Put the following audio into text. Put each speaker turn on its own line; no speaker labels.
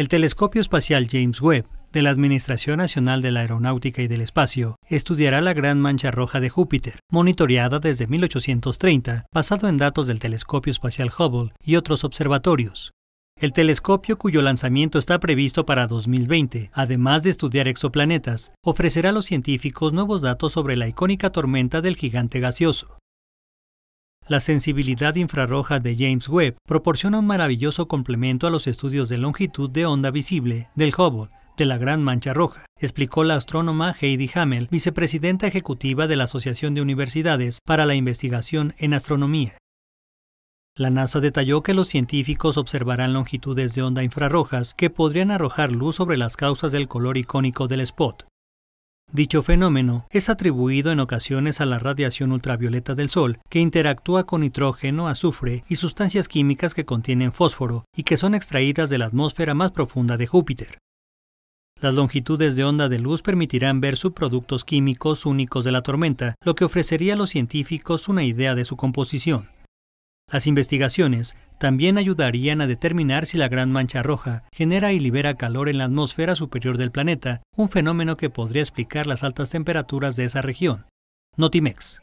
El telescopio espacial James Webb de la Administración Nacional de la Aeronáutica y del Espacio estudiará la Gran Mancha Roja de Júpiter, monitoreada desde 1830, basado en datos del Telescopio Espacial Hubble y otros observatorios. El telescopio, cuyo lanzamiento está previsto para 2020, además de estudiar exoplanetas, ofrecerá a los científicos nuevos datos sobre la icónica tormenta del gigante gaseoso. La sensibilidad infrarroja de James Webb proporciona un maravilloso complemento a los estudios de longitud de onda visible del Hubble, de la Gran Mancha Roja, explicó la astrónoma Heidi Hamel, vicepresidenta ejecutiva de la Asociación de Universidades para la Investigación en Astronomía. La NASA detalló que los científicos observarán longitudes de onda infrarrojas que podrían arrojar luz sobre las causas del color icónico del spot, Dicho fenómeno es atribuido en ocasiones a la radiación ultravioleta del Sol, que interactúa con nitrógeno, azufre y sustancias químicas que contienen fósforo y que son extraídas de la atmósfera más profunda de Júpiter. Las longitudes de onda de luz permitirán ver subproductos químicos únicos de la tormenta, lo que ofrecería a los científicos una idea de su composición. Las investigaciones también ayudarían a determinar si la gran mancha roja genera y libera calor en la atmósfera superior del planeta, un fenómeno que podría explicar las altas temperaturas de esa región. Notimex.